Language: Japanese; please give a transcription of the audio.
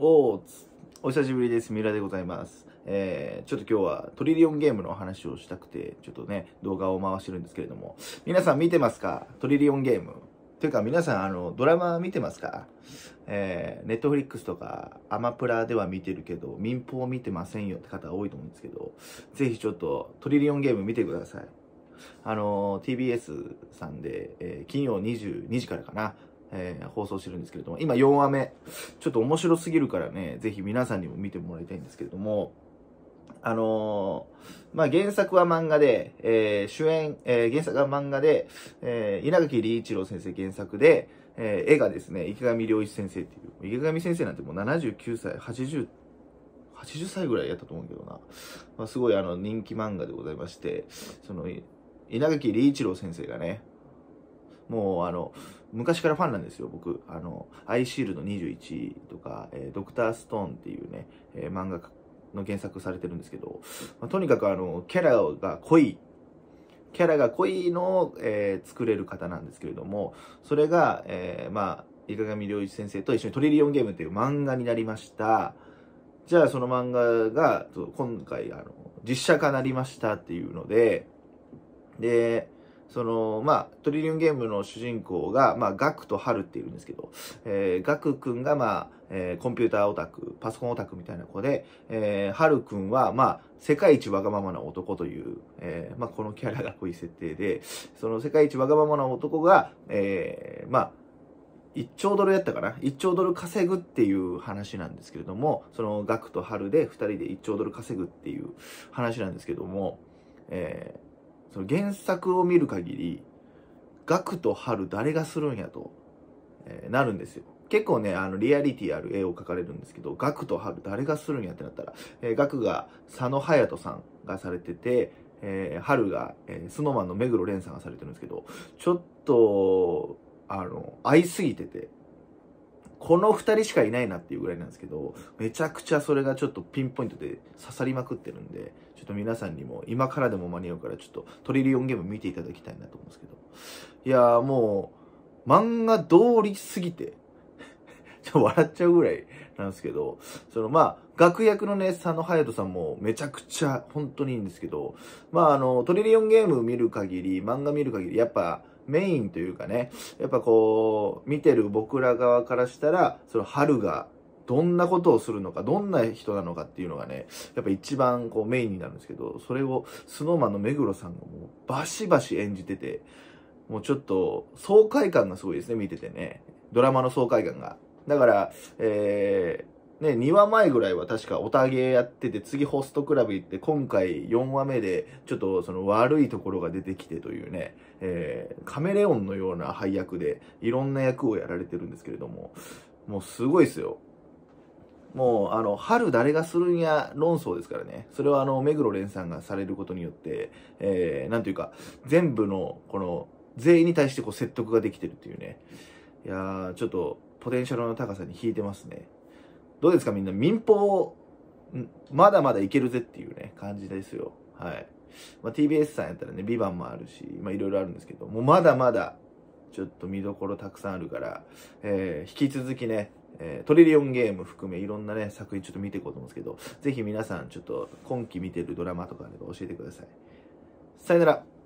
おお久しぶりです。三浦でございます。えー、ちょっと今日はトリリオンゲームの話をしたくて、ちょっとね、動画を回してるんですけれども、皆さん見てますかトリリオンゲーム。というか皆さん、あの、ドラマ見てますかえー、ネットフリックスとかアマプラでは見てるけど、民放見てませんよって方多いと思うんですけど、ぜひちょっとトリリオンゲーム見てください。あの、TBS さんで、えー、金曜22時からかな、えー、放送してるんですけれども、今4話目、ちょっと面白すぎるからね、ぜひ皆さんにも見てもらいたいんですけれども、あのー、まあ、原作は漫画で、えー、主演、えー、原作は漫画で、えー、稲垣理一郎先生原作で、えー、絵がですね、池上良一先生っていう、池上先生なんてもう79歳、80、80歳ぐらいやったと思うけどな。まあ、すごいあの人気漫画でございまして、その、稲垣理一郎先生がね、もうあの、昔からファンなんですよ、僕。あの、アイシールド21とか、えー、ドクターストーンっていうね、えー、漫画の原作されてるんですけど、まあ、とにかくあの、キャラが濃い、キャラが濃いのを、えー、作れる方なんですけれども、それが、えー、まあ、伊賀上良一先生と一緒にトリリオンゲームっていう漫画になりました。じゃあその漫画が、今回、あの、実写化なりましたっていうので、で、その、まあ、トリリオンゲームの主人公が、まあ、ガクとハルっていうんですけど、えー、ガクくんが、まあ、えー、コンピューターオタク、パソコンオタクみたいな子で、えー、ハルくんは、まあ、世界一わがままな男という、えー、まあ、このキャラが濃い設定で、その世界一わがままな男が、えー、まあ、1兆ドルやったかな1兆ドル稼ぐっていう話なんですけれどもそのガクとハルで2人で1兆ドル稼ぐっていう話なんですけども、えー、その原作を見る限り、ガクとハル誰がするんやと、えー、なるんですよ。結構ね、あの、リアリティある絵を描かれるんですけど、ガクとハル誰がするんやってなったら、えー、ガクが佐野隼人さんがされてて、えー、春が、えー、スノーマンの目黒蓮さんがされてるんですけど、ちょっと、あの、合いすぎてて、この2人しかいないなっていうぐらいなんですけど、めちゃくちゃそれがちょっとピンポイントで刺さりまくってるんで、ちょっと皆さんにも今からでも間に合うから、ちょっとトリリオンゲーム見ていただきたいなと思うんですけど。いやーもう、漫画通りすぎて、ちょっと笑っちゃうぐらいなんですけど、そのまあ、楽役のね、佐野隼人さんもめちゃくちゃ本当にいいんですけど、まああの、トリリオンゲーム見る限り、漫画見る限り、やっぱ、メインというかね、やっぱこう、見てる僕ら側からしたら、その春がどんなことをするのか、どんな人なのかっていうのがね、やっぱ一番こうメインになるんですけど、それを snowman の目黒さんがもうバシバシ演じてて、もうちょっと爽快感がすごいですね、見ててね。ドラマの爽快感が。だから、えー、ね、2話前ぐらいは確かおたげやってて、次ホストクラブ行って、今回4話目で、ちょっとその悪いところが出てきてというね、えー、カメレオンのような配役で、いろんな役をやられてるんですけれども、もうすごいですよ。もう、あの、春誰がするんや論争ですからね。それはあの、目黒蓮さんがされることによって、えー、なんというか、全部の、この、全員に対してこう説得ができてるっていうね。いやー、ちょっと、ポテンシャルの高さに引いてますね。どうですかみんな民放、まだまだいけるぜっていうね、感じですよ。はい。まあ、TBS さんやったらね、ビバンもあるし、まあ、いろいろあるんですけど、もうまだまだ、ちょっと見どころたくさんあるから、えー、引き続きね、えー、トリリオンゲーム含めいろんなね、作品ちょっと見ていこうと思うんですけど、ぜひ皆さんちょっと今期見てるドラマとかで教えてください。さよなら。